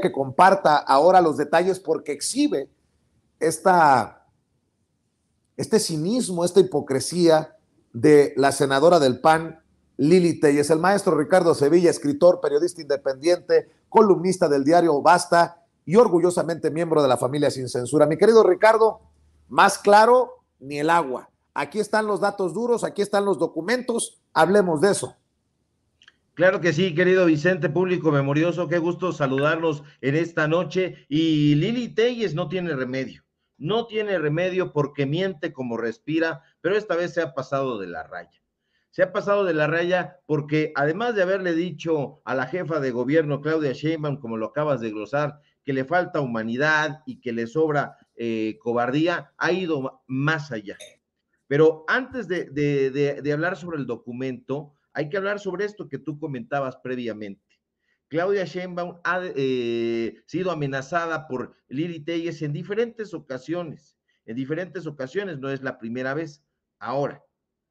que comparta ahora los detalles porque exhibe esta, este cinismo, esta hipocresía de la senadora del PAN, Lili es El maestro Ricardo Sevilla, escritor, periodista independiente, columnista del diario Basta y orgullosamente miembro de la familia Sin Censura. Mi querido Ricardo, más claro ni el agua. Aquí están los datos duros, aquí están los documentos, hablemos de eso. Claro que sí, querido Vicente, público memorioso, qué gusto saludarlos en esta noche. Y Lili Telles no tiene remedio, no tiene remedio porque miente como respira, pero esta vez se ha pasado de la raya. Se ha pasado de la raya porque además de haberle dicho a la jefa de gobierno, Claudia Sheinbaum, como lo acabas de glosar, que le falta humanidad y que le sobra eh, cobardía, ha ido más allá. Pero antes de hablar sobre el documento, hay que hablar sobre esto que tú comentabas previamente. Claudia Sheinbaum ha eh, sido amenazada por Lili Telles en diferentes ocasiones. En diferentes ocasiones, no es la primera vez. Ahora,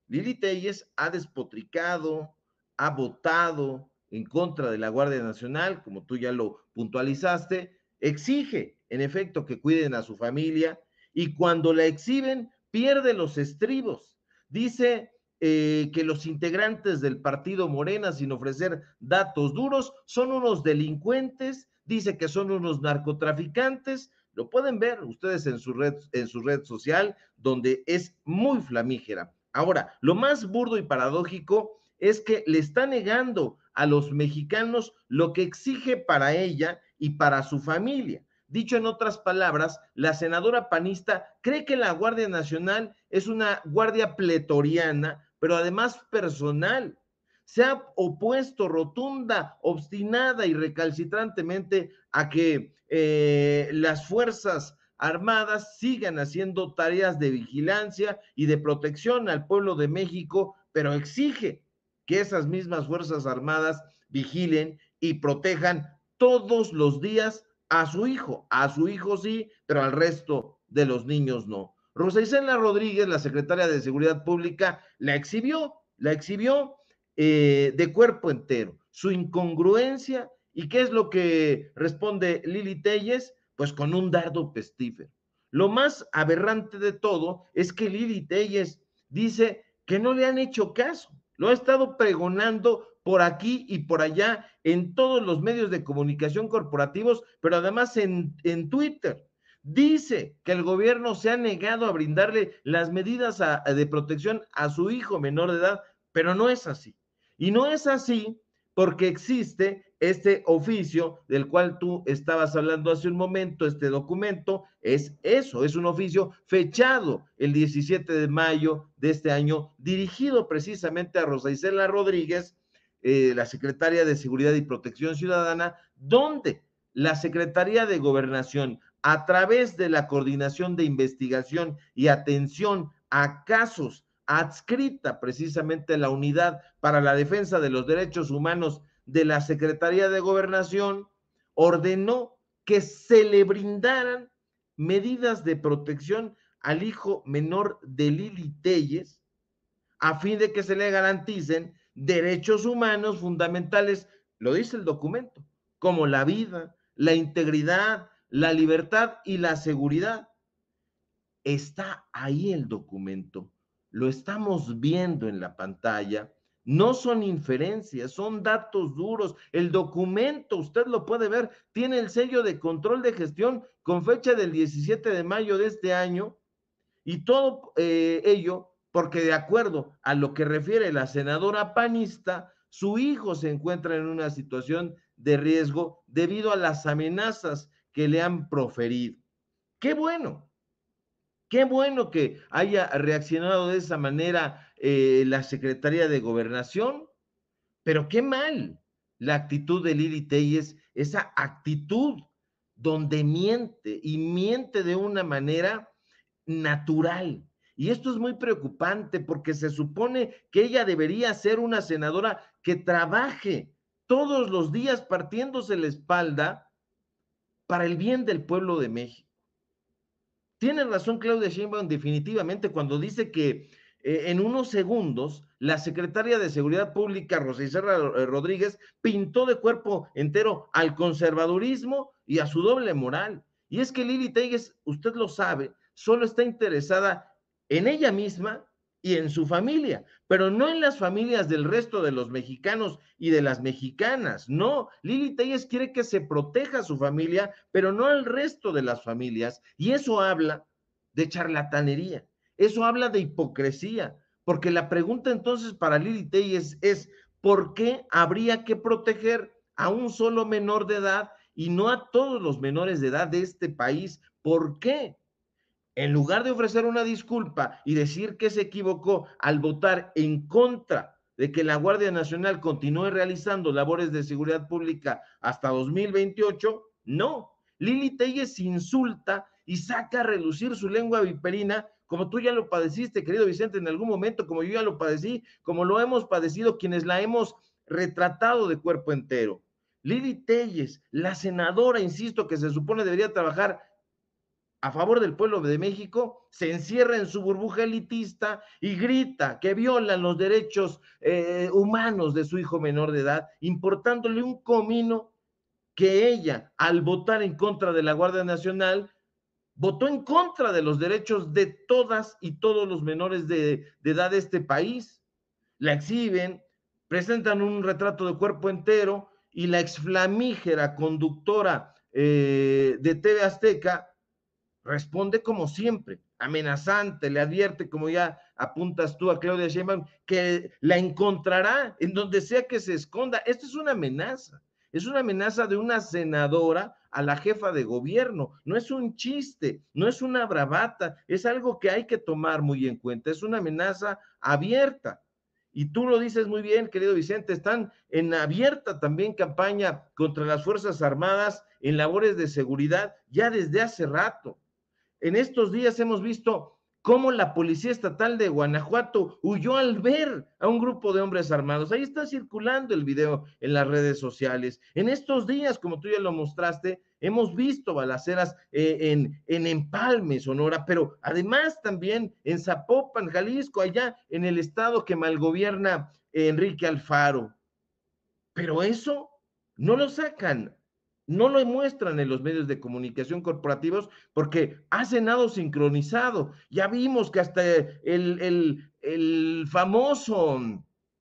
Lili Telles ha despotricado, ha votado en contra de la Guardia Nacional, como tú ya lo puntualizaste, exige, en efecto, que cuiden a su familia y cuando la exhiben pierde los estribos. Dice eh, que los integrantes del partido Morena, sin ofrecer datos duros, son unos delincuentes, dice que son unos narcotraficantes. Lo pueden ver ustedes en su red, en su red social, donde es muy flamígera. Ahora, lo más burdo y paradójico es que le está negando a los mexicanos lo que exige para ella y para su familia. Dicho en otras palabras, la senadora panista cree que la Guardia Nacional es una guardia pletoriana pero además personal. Se ha opuesto rotunda, obstinada y recalcitrantemente a que eh, las Fuerzas Armadas sigan haciendo tareas de vigilancia y de protección al pueblo de México, pero exige que esas mismas Fuerzas Armadas vigilen y protejan todos los días a su hijo. A su hijo sí, pero al resto de los niños no la Rodríguez, la secretaria de Seguridad Pública, la exhibió, la exhibió eh, de cuerpo entero, su incongruencia y qué es lo que responde Lili Telles, pues con un dardo pestífero. Lo más aberrante de todo es que Lili Telles dice que no le han hecho caso, lo ha estado pregonando por aquí y por allá en todos los medios de comunicación corporativos, pero además en, en Twitter Dice que el gobierno se ha negado a brindarle las medidas de protección a su hijo menor de edad, pero no es así. Y no es así porque existe este oficio del cual tú estabas hablando hace un momento, este documento, es eso, es un oficio fechado el 17 de mayo de este año, dirigido precisamente a Rosa Isela Rodríguez, eh, la secretaria de Seguridad y Protección Ciudadana, donde la Secretaría de Gobernación, a través de la coordinación de investigación y atención a casos adscrita precisamente a la Unidad para la Defensa de los Derechos Humanos de la Secretaría de Gobernación, ordenó que se le brindaran medidas de protección al hijo menor de Lili Telles, a fin de que se le garanticen derechos humanos fundamentales, lo dice el documento, como la vida, la integridad, la libertad y la seguridad. Está ahí el documento, lo estamos viendo en la pantalla. No son inferencias, son datos duros. El documento, usted lo puede ver, tiene el sello de control de gestión con fecha del 17 de mayo de este año y todo eh, ello porque de acuerdo a lo que refiere la senadora panista, su hijo se encuentra en una situación de riesgo debido a las amenazas que le han proferido. Qué bueno, qué bueno que haya reaccionado de esa manera eh, la secretaria de Gobernación, pero qué mal la actitud de Lili Teyes, esa actitud donde miente y miente de una manera natural. Y esto es muy preocupante porque se supone que ella debería ser una senadora que trabaje todos los días partiéndose la espalda para el bien del pueblo de México. Tiene razón Claudia Sheinbaum definitivamente cuando dice que eh, en unos segundos la secretaria de Seguridad Pública, Rosa Serrano eh, Rodríguez, pintó de cuerpo entero al conservadurismo y a su doble moral. Y es que Lili Teigues, usted lo sabe, solo está interesada en ella misma y en su familia, pero no en las familias del resto de los mexicanos y de las mexicanas. No, Lili Telles quiere que se proteja a su familia, pero no al resto de las familias. Y eso habla de charlatanería, eso habla de hipocresía, porque la pregunta entonces para Lili Telles es, ¿por qué habría que proteger a un solo menor de edad y no a todos los menores de edad de este país? ¿Por qué? en lugar de ofrecer una disculpa y decir que se equivocó al votar en contra de que la Guardia Nacional continúe realizando labores de seguridad pública hasta 2028, no. Lili Telles insulta y saca a relucir su lengua viperina, como tú ya lo padeciste, querido Vicente, en algún momento, como yo ya lo padecí, como lo hemos padecido quienes la hemos retratado de cuerpo entero. Lili Telles, la senadora, insisto, que se supone debería trabajar a favor del pueblo de México se encierra en su burbuja elitista y grita que violan los derechos eh, humanos de su hijo menor de edad, importándole un comino que ella, al votar en contra de la Guardia Nacional, votó en contra de los derechos de todas y todos los menores de, edad de este país. La exhiben, presentan un retrato de cuerpo entero y la exflamígera conductora eh, de TV Azteca responde como siempre, amenazante, le advierte, como ya apuntas tú a Claudia Sheinbaum, que la encontrará en donde sea que se esconda. Esto es una amenaza, es una amenaza de una senadora a la jefa de gobierno, no es un chiste, no es una bravata, es algo que hay que tomar muy en cuenta, es una amenaza abierta. Y tú lo dices muy bien, querido Vicente, están en abierta también campaña contra las Fuerzas Armadas en labores de seguridad ya desde hace rato en estos días hemos visto cómo la Policía Estatal de Guanajuato huyó al ver a un grupo de hombres armados. Ahí está circulando el video en las redes sociales. En estos días, como tú ya lo mostraste, hemos visto balaceras eh, en, en Empalme, Sonora, pero además también en Zapopan, Jalisco, allá en el estado que malgobierna Enrique Alfaro. Pero eso no lo sacan no lo muestran en los medios de comunicación corporativos porque ha cenado sincronizado. Ya vimos que hasta el, famoso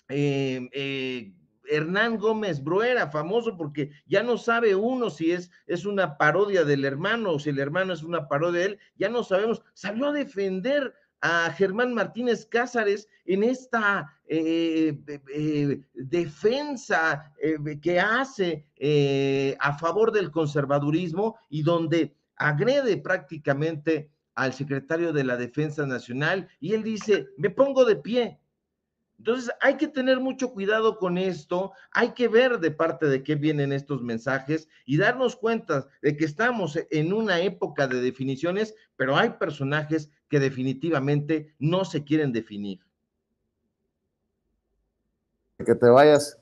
em, eh, Hernán Gómez Bruera, famoso porque ya no sabe uno si es, es una parodia del hermano o si el hermano es una parodia de él, ya no sabemos, salió a defender a Germán Martínez Cázares en esta eh, eh, defensa eh, que hace a favor del conservadurismo y donde agrede prácticamente al secretario de la Defensa Nacional y él dice, me pongo de pie, entonces hay que tener mucho cuidado con esto, hay que ver de parte de qué vienen estos mensajes y darnos cuenta de que estamos en una época de definiciones, pero hay personajes que definitivamente no se quieren definir. Que te vayas.